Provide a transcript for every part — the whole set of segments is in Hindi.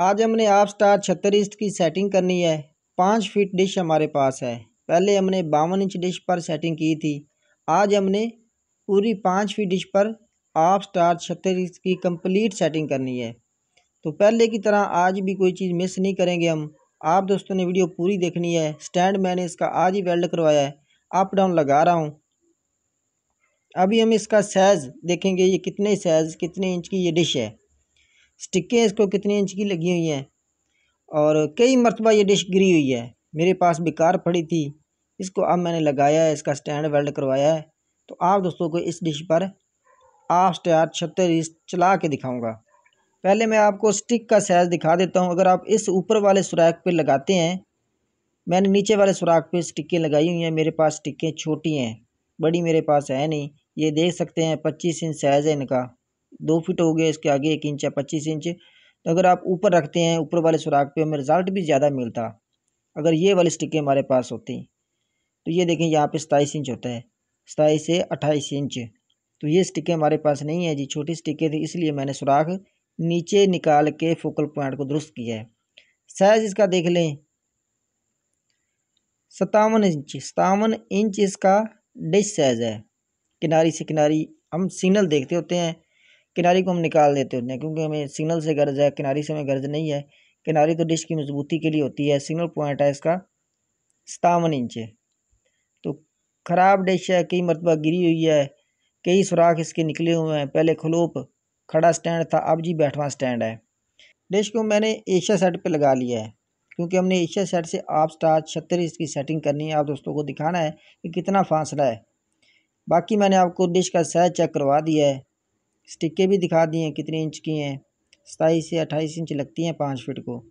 आज हमने आप स्टार छत्तीस की सेटिंग करनी है पाँच फीट डिश हमारे पास है पहले हमने बावन इंच डिश पर सेटिंग की थी आज हमने पूरी पाँच फीट डिश पर आप स्टार छत्तीस की कंप्लीट सेटिंग करनी है तो पहले की तरह आज भी कोई चीज़ मिस नहीं करेंगे हम आप दोस्तों ने वीडियो पूरी देखनी है स्टैंड मैंने इसका आज ही वेल्ड करवाया है अप डाउन लगा रहा हूँ अभी हम इसका साइज़ देखेंगे ये कितने साइज़ कितने इंच की ये डिश है स्टिकें इसको कितने इंच की लगी हुई हैं और कई मरतबा ये डिश गिरी हुई है मेरे पास बेकार पड़ी थी इसको अब मैंने लगाया है इसका स्टैंड वेल्ड करवाया है तो आप दोस्तों को इस डिश पर आठ स्टार छत्तर इंच चला के दिखाऊंगा पहले मैं आपको स्टिक का साइज़ दिखा देता हूं अगर आप इस ऊपर वाले सुराख पे लगाते हैं मैंने नीचे वाले सुराख पे स्टिकें लगाई हुई हैं मेरे पास स्टिकें छोटी हैं बड़ी मेरे पास है नहीं ये देख सकते हैं पच्चीस इंच साइज़ है इनका दो फिट हो गया इसके आगे एक इंच या पच्चीस इंच तो अगर आप ऊपर रखते हैं ऊपर वाले सुराख पे हमें रिज़ल्ट भी ज़्यादा मिलता अगर ये वाली स्टिकें हमारे पास होती तो ये देखें यहाँ पे सताईस इंच होता है सताईस से अट्ठाईस इंच तो ये स्टिकें हमारे पास नहीं है जी छोटी स्टिकें थी इसलिए मैंने सुराख नीचे निकाल के फोकल पॉइंट को दुरुस्त किया है साइज़ इसका देख लें सतावन इंच सतावन इंच इसका डिश साइज़ है किनारी से किनारी हम सिग्नल देखते होते हैं किनारी को हम निकाल देते होते हैं क्योंकि हमें सिग्नल से गर्ज है किनारी से हमें गर्ज नहीं है किनारी तो डिश की मजबूती के लिए होती है सिग्नल पॉइंट है इसका सतावन इंच है तो ख़राब डिश है कई मरतबा गिरी हुई है कई सुराख इसके निकले हुए हैं पहले खलोप खड़ा स्टैंड था अब जी बैठवा स्टैंड है डिश को मैंने एशिया सेट पर लगा लिया है क्योंकि हमने एशिया सेट से आप स्टार छत्तर इसकी सेटिंग करनी है आप दोस्तों को दिखाना है कि कितना फासला है बाकी मैंने आपको डिश का साइज चेक करवा दिया है स्टिक्के भी दिखा दिए हैं कितने इंच की हैं सताईस से अट्ठाईस इंच लगती हैं पाँच फिट को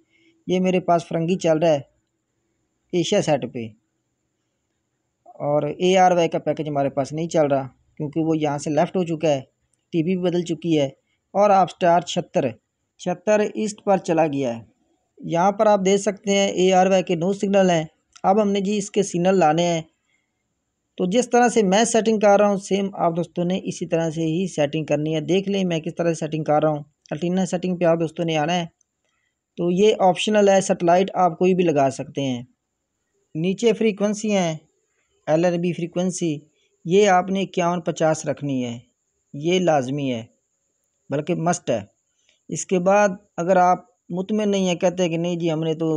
ये मेरे पास फरंगी चल रहा है एशिया सेट पे और ए आर वाई का पैकेज हमारे पास नहीं चल रहा क्योंकि वो यहाँ से लेफ़्ट हो चुका है टी भी बदल चुकी है और आप स्टार छत्तर छत्तर ईस्ट पर चला गया है यहाँ पर आप देख सकते हैं ए आर वाई के नो सिग्नल हैं अब हमने जी इसके सिग्नल लाने हैं तो जिस तरह से मैं सेटिंग कर रहा हूँ सेम आप दोस्तों ने इसी तरह से ही सेटिंग करनी है देख लें मैं किस तरह से सेटिंग कर रहा हूँ अल्टीना सेटिंग पे आप दोस्तों ने आना है तो ये ऑप्शनल है सेटेलाइट आप कोई भी लगा सकते हैं नीचे फ्रीक्वेंसी हैं एल आर बी फ्रीक्वेंसी ये आपने इक्यावन पचास रखनी है ये लाजमी है बल्कि मस्ट है इसके बाद अगर आप मुतमिन नहीं है कहते हैं कि नहीं जी हमने तो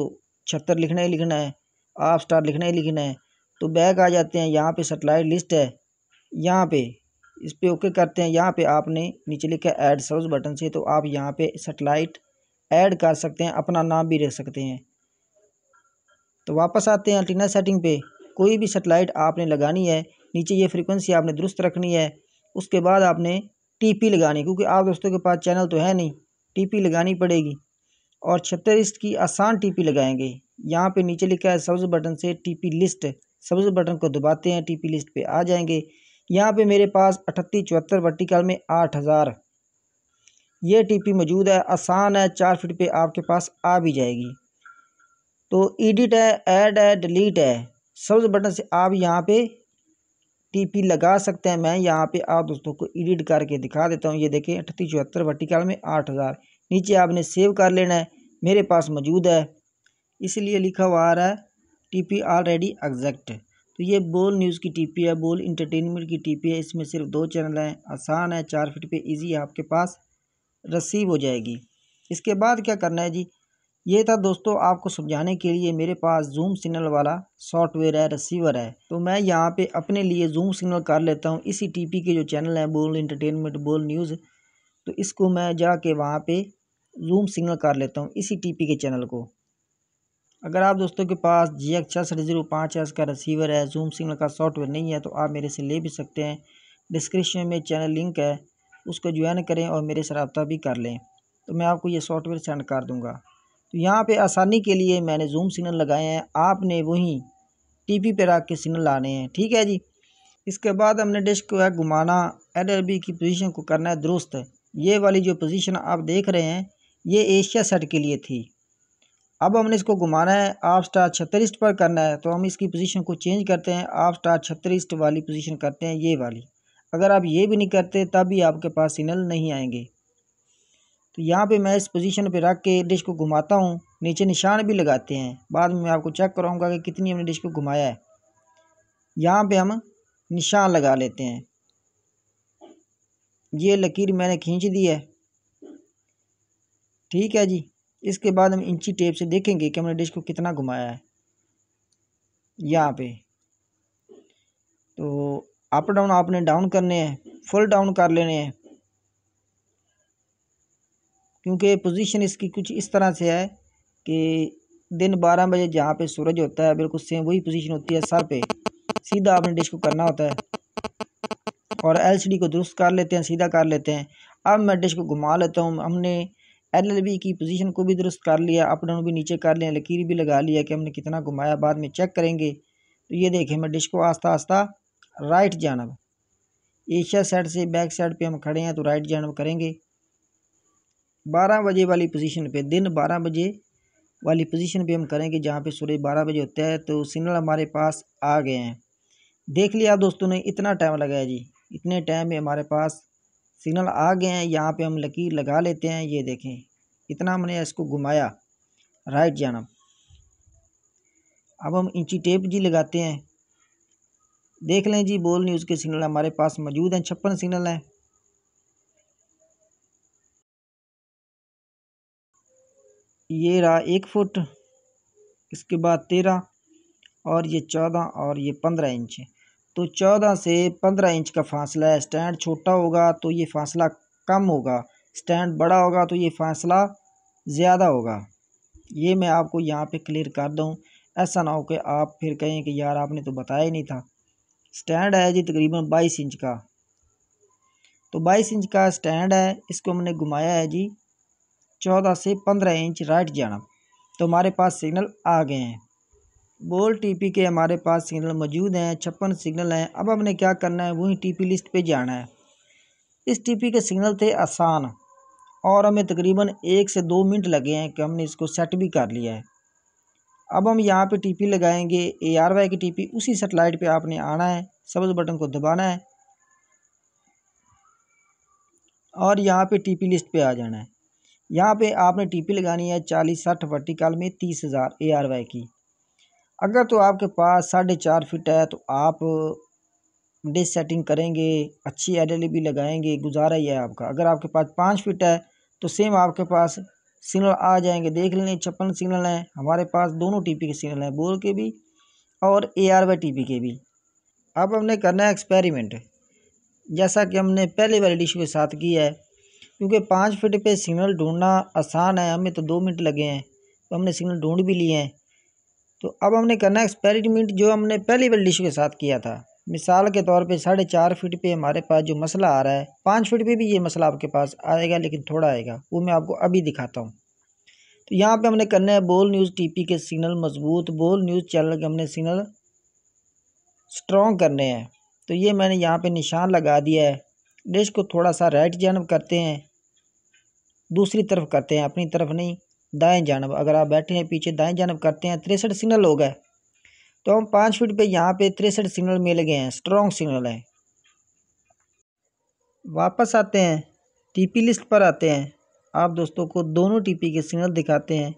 छत्तर लिखना ही लिखना है आप स्टार लिखना ही लिखना है तो बैक आ जाते हैं यहाँ पे सेटेलाइट लिस्ट है यहाँ पे इस पर ओके करते हैं यहाँ पे आपने नीचे लिखा है ऐड सर्च बटन से तो आप यहाँ पे सेटेलाइट ऐड कर सकते हैं अपना नाम भी रख सकते हैं तो वापस आते हैं एंटीना सेटिंग पे कोई भी सेटेलाइट आपने लगानी है नीचे ये फ्रिक्वेंसी आपने दुरुस्त रखनी है उसके बाद आपने पी लगानी क्योंकि आप दोस्तों के पास चैनल तो है नहीं पी लगानी पड़ेगी और छत्तीस की आसान पी लगाएंगे यहाँ पे नीचे लिखा है सब्ज बटन से टीपी लिस्ट सब्ज बटन को दबाते हैं टी पी लिस्ट पे आ जाएंगे यहाँ पे मेरे पास अठत्ती चौहत्तर वर्टिकल में आठ हज़ार ये टी पी मौजूद है आसान है चार फिट पे आपके पास आ भी जाएगी तो एडिट है ऐड है डिलीट है सब्ज बटन से आप यहाँ पे टीपी लगा सकते हैं मैं यहाँ पे आप दोस्तों को एडिट करके दिखा देता हूँ ये देखें अठतीस चौहत्तर वर्टिकल में आठ हज़ार नीचे आपने सेव कर लेना है मेरे पास मौजूद है इसलिए लिखा हुआ आ रहा है टीपी ऑलरेडी एग्जैक्ट तो ये बोल न्यूज़ की टीपी है बोल इंटरटेनमेंट की टीपी है इसमें सिर्फ दो चैनल हैं आसान है चार फिट पे इजी है आपके पास रसीव हो जाएगी इसके बाद क्या करना है जी ये था दोस्तों आपको समझाने के लिए मेरे पास जूम सिग्नल वाला सॉफ्टवेयर है रिसीवर है तो मैं यहाँ पे अपने लिए जूम सिग्नल कर लेता हूँ इसी टीपी के जो चैनल हैं बोल इंटरटेनमेंट बोल न्यूज़ तो इसको मैं जाके वहाँ पे जूम सिग्नल कर लेता हूँ इसी टीपी के चैनल को अगर आप दोस्तों के पास जी एक्स छः जीरो पाँच एस का रिसीवर है जूम सिग्नल का सॉफ्टवेयर नहीं है तो आप मेरे से ले भी सकते हैं डिस्क्रिप्शन में चैनल लिंक है उसको ज्वाइन करें और मेरे से रबता भी कर लें तो मैं आपको ये सॉफ्टवेयर सेंड कर दूँगा तो यहाँ पर आसानी के लिए मैंने जूम सिग्नल लगाए हैं आपने वहीं टी पी पर रख के सिग्नल लाने हैं ठीक है जी इसके बाद हमने डिस्क को है घुमाना एड बी की पोजीशन को करना है दुरुस्त ये वाली जो पोजीशन आप देख रहे हैं ये एशिया सेट के लिए थी अब हमने इसको घुमाना है आप स्टार छत्तीस पर करना है तो हम इसकी पोजीशन को चेंज करते हैं आप स्टार छत्तीस वाली पोजीशन करते हैं ये वाली अगर आप ये भी नहीं करते तब भी आपके पास सिग्नल नहीं आएंगे तो यहाँ पे मैं इस पोजीशन पे रख के डिश को घुमाता हूँ नीचे निशान भी लगाते हैं बाद में मैं आपको चेक कराऊँगा कि कितनी हमने डिश को घुमाया है यहाँ पर हम निशान लगा लेते हैं ये लकीर मैंने खींच दी है ठीक है जी इसके बाद हम इंची टेप से देखेंगे कि हमने डिश को कितना घुमाया है यहाँ पे तो अप डाउन आपने डाउन करने हैं फुल डाउन कर लेने हैं क्योंकि पोजीशन इसकी कुछ इस तरह से है कि दिन बारह बजे जहाँ पे सूरज होता है बिल्कुल सेम वही पोजीशन होती है सर पे सीधा आपने डिश को करना होता है और एलसीडी को दुरुस्त कर लेते हैं सीधा कर लेते हैं अब मैं डिश को घुमा लेता हूँ हमने एलएलबी की पोजीशन को भी दुरुस्त कर लिया अप डाउन भी नीचे कर लिया लकीर भी लगा लिया कि हमने कितना घुमाया बाद में चेक करेंगे तो ये देखें मैं डिश को आस्ता आस्ता राइट जानब एशिया साइड से बैक साइड पे हम खड़े हैं तो राइट जानब करेंगे बारह बजे वाली पोजीशन पे दिन बारह बजे वाली पोजीशन पे हम करेंगे जहाँ पे सूर्य बारह बजे होता है तो सिग्नल हमारे पास आ गए हैं देख लिया दोस्तों ने इतना टाइम लगाया जी इतने टाइम में हमारे पास सिग्नल आ गए हैं यहाँ पे हम लकीर लगा लेते हैं ये देखें इतना हमने इसको घुमाया राइट जाना अब हम इंची टेप जी लगाते हैं देख लें जी बोल न्यूज़ के सिग्नल हमारे पास मौजूद हैं छप्पन सिग्नल हैं ये रहा एक फुट इसके बाद तेरह और ये चौदह और ये पंद्रह इंच है तो चौदह से पंद्रह इंच का फासला है स्टैंड छोटा होगा तो ये फासला कम होगा स्टैंड बड़ा होगा तो ये फासला ज़्यादा होगा ये मैं आपको यहाँ पे क्लियर कर दूँ ऐसा ना हो कि आप फिर कहें कि यार आपने तो बताया ही नहीं था स्टैंड है जी तकरीबन बाईस इंच का तो बाईस इंच का स्टैंड है इसको हमने घुमाया है जी चौदह से पंद्रह इंच राइट जाना तो हमारे पास सिग्नल आ गए हैं बोल टीपी के हमारे पास सिग्नल मौजूद हैं छप्पन सिग्नल हैं अब हमने क्या करना है वही टीपी लिस्ट पे जाना है इस टीपी के सिग्नल थे आसान और हमें तकरीबन एक से दो मिनट लगे हैं कि हमने इसको सेट भी कर लिया है अब हम यहाँ पे टीपी लगाएंगे ए आर वाई की टीपी उसी सेटेलाइट पे आपने आना है सब्ज बटन को दबाना है और यहाँ पर टी लिस्ट पर आ जाना है यहाँ पर आपने टी लगानी है चालीस साठ वर्टिकल में तीस हज़ार ए आर वाई की अगर तो आपके पास साढ़े चार फिट है तो आप डिश सेटिंग करेंगे अच्छी एल एल बी लगाएंगे गुजारा ही है आपका अगर आपके पास पाँच फिट है तो सेम आपके पास सिग्नल आ जाएंगे देख लें छप्पन सिग्नल हैं हमारे पास दोनों टीपी के सिग्नल हैं बोर के भी और ए आर वाई टी के भी अब हमने करना है एक्सपेरिमेंट जैसा कि हमने पहले वाली डिश के साथ किया है क्योंकि पाँच फिट पे सिग्नल ढूंढना आसान है हमें तो दो मिनट लगे हैं तो हमने सिग्नल ढूंढ भी लिए हैं तो अब हमने करना है एक्सपेरिमेंट जो हमने पहली बार डिश के साथ किया था मिसाल के तौर पे साढ़े चार फीट पे हमारे पास जो मसला आ रहा है पाँच फीट पे भी ये मसला आपके पास आएगा लेकिन थोड़ा आएगा वो मैं आपको अभी दिखाता हूँ तो यहाँ पे हमने करना है बोल न्यूज़ टीपी के सिग्नल मजबूत बोल न्यूज़ चैनल के हमने सिग्नल स्ट्रॉन्ग करने हैं तो ये मैंने यहाँ पर निशान लगा दिया है डिश को थोड़ा सा राइट जानब करते हैं दूसरी तरफ करते हैं अपनी तरफ नहीं दाएं जानब अगर आप बैठे हैं पीछे दाएं जानब करते हैं तिरसठ सिग्नल हो गए तो हम पाँच फीट पे यहाँ पे तिरसठ सिग्नल मिल गए हैं स्ट्रॉन्ग सिग्नल है वापस आते हैं टीपी लिस्ट पर आते हैं आप दोस्तों को दोनों टीपी के सिग्नल दिखाते हैं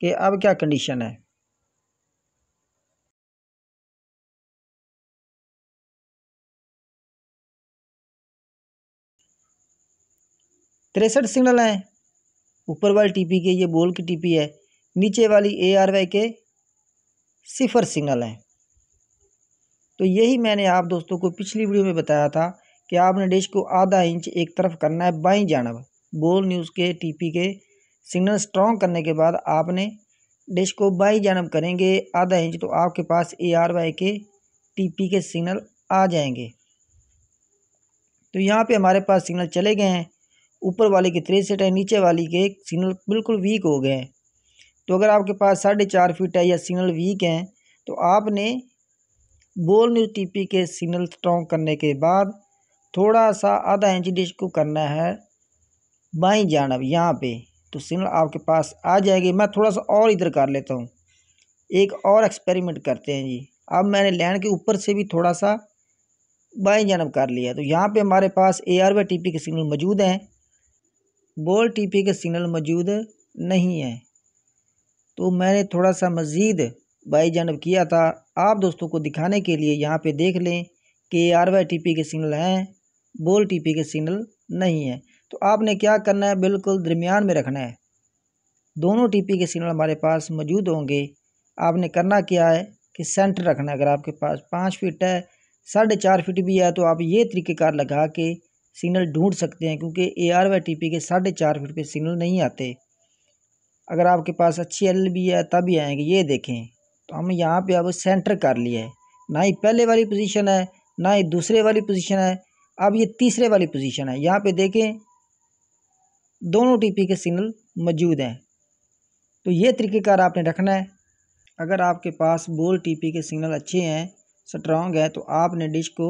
कि अब क्या कंडीशन है तिरसठ सिग्नल हैं ऊपर वाली टीपी के ये बोल की टीपी है नीचे वाली ए आर वाई के सिफर सिग्नल हैं तो यही मैंने आप दोस्तों को पिछली वीडियो में बताया था कि आपने डिश को आधा इंच एक तरफ करना है बाई जानब बोल न्यूज़ के टीपी के सिग्नल स्ट्रॉन्ग करने के बाद आपने डिश को बाई जानब करेंगे आधा इंच तो आपके पास ए आर वाई के टीपी के सिग्नल आ जाएंगे तो यहाँ पे हमारे पास सिग्नल चले गए हैं ऊपर वाले के तिरसठ सेट है नीचे वाली के सिग्नल बिल्कुल वीक हो गए हैं तो अगर आपके पास साढ़े चार फीट है या सिग्नल वीक हैं तो आपने बोल न्यूज टीपी के सिग्नल स्ट्रॉन्ग करने के बाद थोड़ा सा आधा इंच डिश को करना है बाई जानब यहाँ पे तो सिग्नल आपके पास आ जाएगी मैं थोड़ा सा और इधर कर लेता हूँ एक और एक्सपेरिमेंट करते हैं जी अब मैंने लैंड के ऊपर से भी थोड़ा सा बाई जानब कर लिया तो यहाँ पे हमारे पास A R Y T P के सिग्नल मौजूद हैं बोल टीपी के सिग्नल मौजूद नहीं है तो मैंने थोड़ा सा मज़ीद बाई जानब किया था आप दोस्तों को दिखाने के लिए यहाँ पे देख लें कि आर वाई टी पी के सिग्नल हैं बोल टी पी के सिग्नल नहीं है तो आपने क्या करना है बिल्कुल दरमियान में रखना है दोनों टी पी के सिग्नल हमारे पास मौजूद होंगे आपने करना क्या है कि सेंटर रखना है अगर आपके पास पाँच फिट है साढ़े चार फिट भी है तो आप ये तरीक़ेकार लगा के सिग्नल ढूंढ सकते हैं क्योंकि A R Y T P के साढ़े चार फिट पे सिग्नल नहीं आते अगर आपके पास अच्छी एल भी है तभी आएंगे ये देखें तो हम यहाँ पे अब सेंटर कर लिया है ना ही पहले वाली पोजीशन है ना ही दूसरे वाली पोजीशन है अब ये तीसरे वाली पोजीशन है यहाँ पे देखें दोनों पी के सिग्नल मौजूद हैं तो ये तरीक़ेकार आपने रखना है अगर आपके पास बोल पी के सिग्नल अच्छे हैं स्ट्रॉन्ग है तो आपने डिश को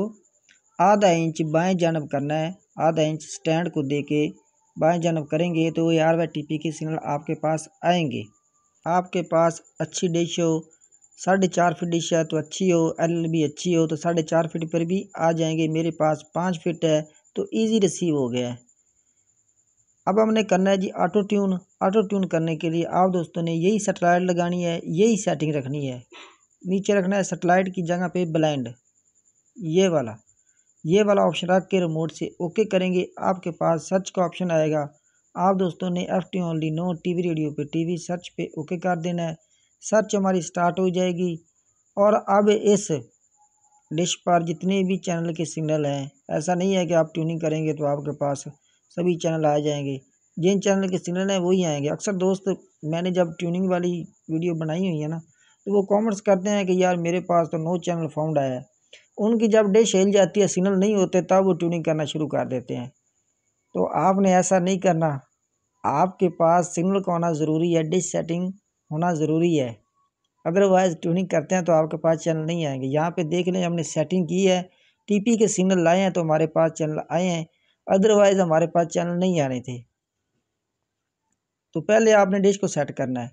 आधा इंच बाएं जानब करना है आधा इंच स्टैंड को दे के बाएँ जानब करेंगे तो ये आर वाई टी पी के सिग्नल आपके पास आएंगे आपके पास अच्छी डिश हो साढ़े चार फिट डिश है तो अच्छी हो एल भी अच्छी हो तो साढ़े चार फिट पर भी आ जाएंगे मेरे पास पाँच फिट है तो ईजी रिसीव हो गया है अब हमने करना है जी ऑटो ट्यून ऑटो ट्यून करने के लिए आप दोस्तों ने यही सेटेलाइट लगानी है यही सेटिंग रखनी है नीचे रखना है सेटेलाइट की जगह पे ब्लाइंड ये वाला ये वाला ऑप्शन रख के रिमोट से ओके करेंगे आपके पास सर्च का ऑप्शन आएगा आप दोस्तों ने F T only no TV radio पे टीवी सर्च पे ओके कर देना है सर्च हमारी स्टार्ट हो जाएगी और अब इस डिश पर जितने भी चैनल के सिग्नल हैं ऐसा नहीं है कि आप ट्यूनिंग करेंगे तो आपके पास सभी चैनल आ जाएंगे जिन चैनल के सिग्नल हैं वही आएंगे अक्सर दोस्त मैंने जब ट्यूनिंग वाली वीडियो बनाई हुई है ना तो वो कॉमेंट्स करते हैं कि यार मेरे पास तो नो चैनल फाउंड आया है उनकी जब डिश हिल जाती है सिग्नल नहीं होते तब वो ट्यूनिंग करना शुरू कर देते हैं तो आपने ऐसा नहीं करना आपके पास सिग्नल का होना ज़रूरी है डिश सेटिंग होना ज़रूरी है अदरवाइज़ ट्यूनिंग करते हैं तो आपके पास चैनल नहीं आएंगे यहाँ पे देख लें हमने सेटिंग की है टीपी के सिग्नल लाए हैं तो हमारे पास चैनल आए हैं अदरवाइज़ हमारे पास चैनल नहीं आने थे तो पहले आपने डिश को सेट करना है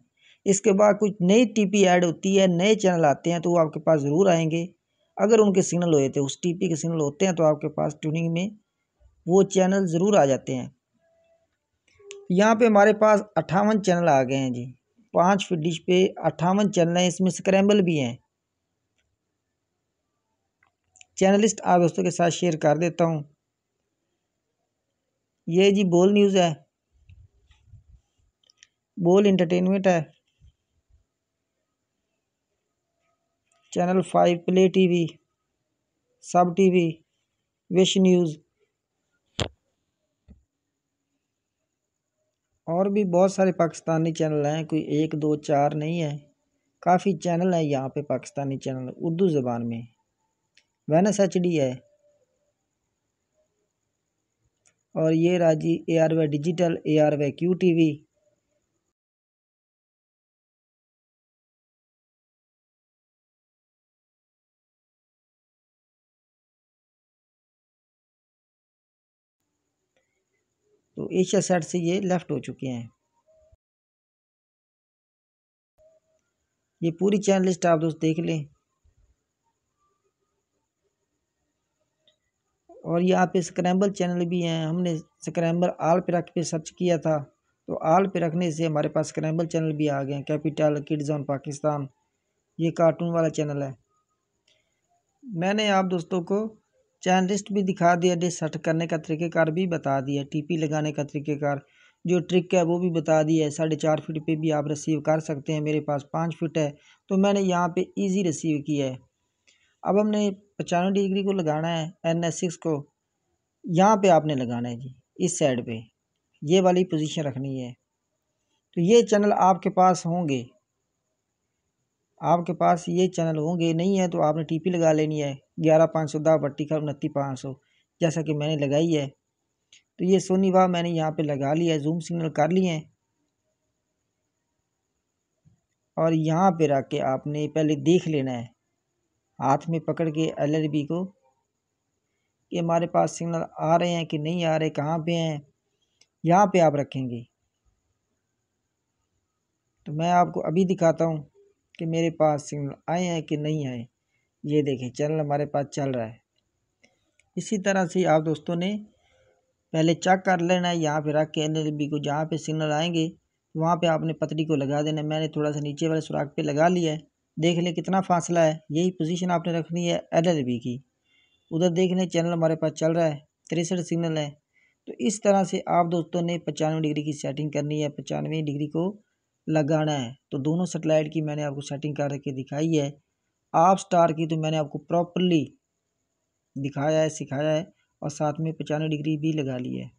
इसके बाद कुछ नई टीपी ऐड होती है नए चैनल आते हैं तो वो आपके पास ज़रूर आएंगे अगर उनके सिग्नल होते उस टी के सिग्नल होते हैं तो आपके पास ट्यूनिंग में वो चैनल ज़रूर आ जाते हैं यहाँ पे हमारे पास अट्ठावन चैनल आ गए हैं जी पाँच फीट डिश पे अट्ठावन चैनल हैं इसमें स्क्रैम्बल भी हैं चैनलिस्ट आप दोस्तों के साथ शेयर कर देता हूँ ये जी बोल न्यूज़ है बोल इंटरटेनमेंट है channel five play T V Sab T V wish news और भी बहुत सारे पाकिस्तानी चैनल हैं कोई एक दो चार नहीं है काफ़ी चैनल हैं यहाँ पे पाकिस्तानी चैनल उर्दू ज़बान में वेनस एच डी है और ये राजी A R Y digital A R Y Q T V Asia side से ये लेफ़्ट हो चुके हैं ये पूरी चैनल लिस्ट आप दोस्त देख लें और यहाँ पे स्क्रैम्बल चैनल भी हैं हमने स्क्रैम्बल आल पे रख पे सर्च किया था तो आल पे रखने से हमारे पास स्क्रैम्बल चैनल भी आ गए हैं कैपिटल किड्स ऑन पाकिस्तान ये कार्टून वाला चैनल है मैंने आप दोस्तों को चैन लिस्ट भी दिखा दिया डिस हट करने का तरीक़ेकार भी बता दिया टीपी लगाने का तरीक़ेकार जो ट्रिक है वो भी बता दिया है साढ़े चार फिट पे भी आप रिसीव कर सकते हैं मेरे पास पाँच फिट है तो मैंने यहाँ पे इजी रिसीव किया है अब हमने पचानवे डिग्री को लगाना है एन एस सिक्स को यहाँ पे आपने लगाना है जी इस साइड पे ये वाली पोजीशन रखनी है तो ये चैनल आपके पास होंगे आपके पास ये चैनल होंगे नहीं है तो आपने टीपी लगा लेनी है ग्यारह पाँच सौ दा बट्टी खर उनती पाँच सौ जैसा कि मैंने लगाई है तो ये सोनी वाह मैंने यहाँ पे लगा लिया है जूम सिग्नल कर लिए हैं और यहाँ पे रख के आपने पहले देख लेना है हाथ में पकड़ के बी को कि हमारे पास सिग्नल आ रहे हैं कि नहीं आ रहे कहाँ पे हैं यहाँ पे आप रखेंगे तो मैं आपको अभी दिखाता हूँ कि मेरे पास सिग्नल आए हैं कि नहीं आए ये देखें चैनल हमारे पास चल रहा है इसी तरह से आप दोस्तों ने पहले चेक कर लेना है यहाँ पे रख के एन को जहाँ पे सिग्नल आएंगे वहाँ पे आपने पतली को लगा देना मैंने थोड़ा सा नीचे वाले सुराख पे लगा लिया है देख लें कितना फासला है यही पोजीशन आपने रखनी है एल की उधर देख लें चैनल हमारे पास चल रहा है तिरसठ सिग्नल है तो इस तरह से आप दोस्तों ने पचानवे डिग्री की सेटिंग करनी है पचानवे डिग्री को लगाना है तो दोनों सेटेलाइट की मैंने आपको सेटिंग करके दिखाई है आप स्टार की तो मैंने आपको प्रॉपरली दिखाया है सिखाया है और साथ में पचानवे डिग्री भी लगा ली है